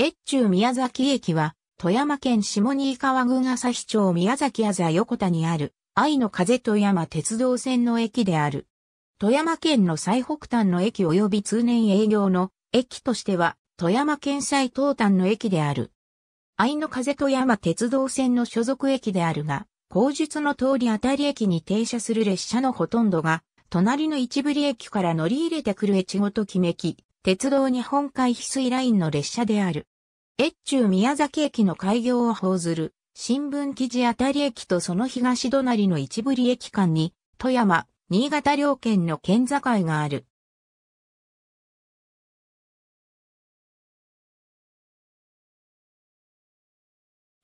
越中宮崎駅は、富山県下新川郡朝日町宮崎あざ横田にある、愛の風富山鉄道線の駅である。富山県の最北端の駅及び通年営業の駅としては、富山県最東端の駅である。愛の風富山鉄道線の所属駅であるが、後述の通りあたり駅に停車する列車のほとんどが、隣の一部駅から乗り入れてくる越後ときめき、鉄道日本海翡翠ラインの列車である。越中宮崎駅の開業を報ずる新聞記事あたり駅とその東隣の部振駅間に富山、新潟両県の県境がある。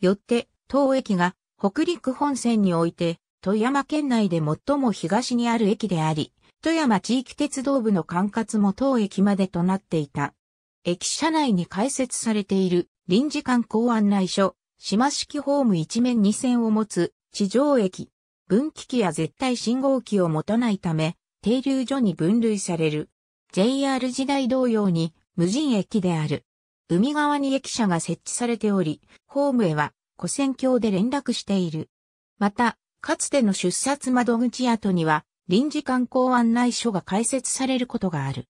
よって、当駅が北陸本線において富山県内で最も東にある駅であり、富山地域鉄道部の管轄も当駅までとなっていた。駅舎内に開設されている臨時観光案内所、島式ホーム一面二線を持つ地上駅、分岐器や絶対信号機を持たないため、停留所に分類される。JR 時代同様に無人駅である。海側に駅舎が設置されており、ホームへは古戦橋で連絡している。また、かつての出札窓口跡には、臨時観光案内所が開設されることがある。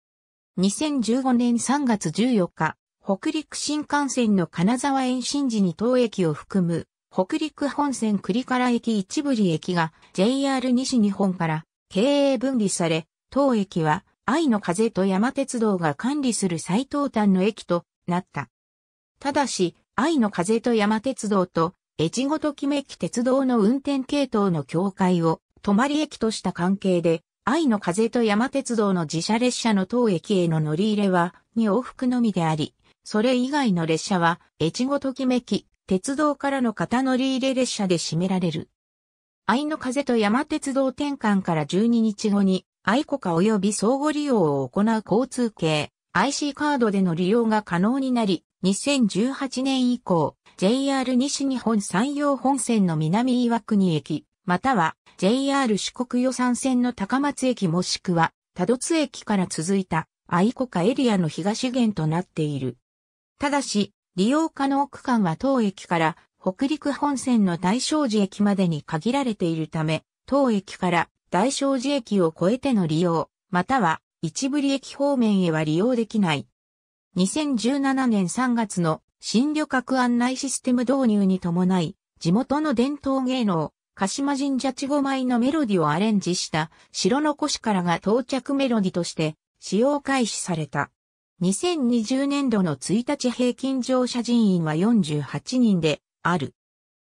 2015年3月14日、北陸新幹線の金沢延伸時に当駅を含む、北陸本線栗原駅一部里駅が JR 西日本から経営分離され、当駅は愛の風と山鉄道が管理する最東端の駅となった。ただし、愛の風と山鉄道と越後ときめき鉄道の運転系統の境界を泊駅とした関係で、愛の風と山鉄道の自社列車の当駅への乗り入れは2往復のみであり、それ以外の列車は、越後ときめき、鉄道からの型乗り入れ列車で占められる。愛の風と山鉄道転換から12日後に、愛子化及び相互利用を行う交通系、IC カードでの利用が可能になり、2018年以降、JR 西日本山陽本線の南岩国駅、または JR 四国予算線の高松駅もしくは多度津駅から続いた愛子家エリアの東源となっている。ただし、利用可能区間は当駅から北陸本線の大正寺駅までに限られているため、当駅から大正寺駅を越えての利用、または一部利駅方面へは利用できない。2017年3月の新旅客案内システム導入に伴い、地元の伝統芸能、鹿島神社稚児舞のメロディをアレンジした白の腰からが到着メロディとして使用開始された。2020年度の1日平均乗車人員は48人である。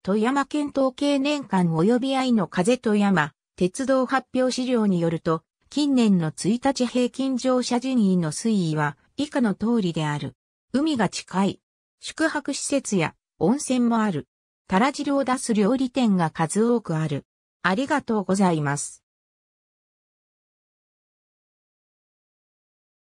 富山県統計年間及び愛の風富山、鉄道発表資料によると、近年の1日平均乗車人員の推移は以下の通りである。海が近い。宿泊施設や温泉もある。タラ汁を出す料理店が数多くある。ありがとうございます。